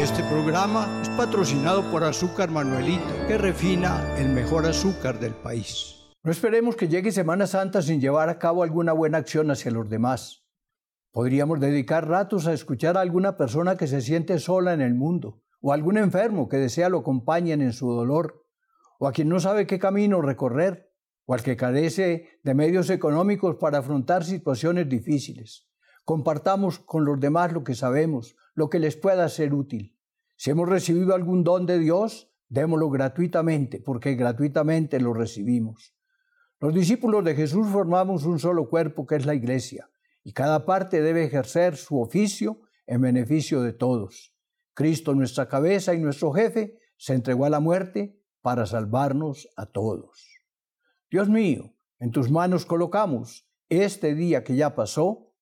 Este programa es patrocinado por Azúcar Manuelito, que refina el mejor azúcar del país. No esperemos que llegue Semana Santa sin llevar a cabo alguna buena acción hacia los demás. Podríamos dedicar ratos a escuchar a alguna persona que se siente sola en el mundo, o a algún enfermo que desea lo acompañen en su dolor, o a quien no sabe qué camino recorrer, o al que carece de medios económicos para afrontar situaciones difíciles. Compartamos con los demás lo que sabemos, lo que les pueda ser útil. Si hemos recibido algún don de Dios, démoslo gratuitamente, porque gratuitamente lo recibimos. Los discípulos de Jesús formamos un solo cuerpo que es la iglesia, y cada parte debe ejercer su oficio en beneficio de todos. Cristo, nuestra cabeza y nuestro jefe, se entregó a la muerte para salvarnos a todos. Dios mío, en tus manos colocamos este día que ya pasó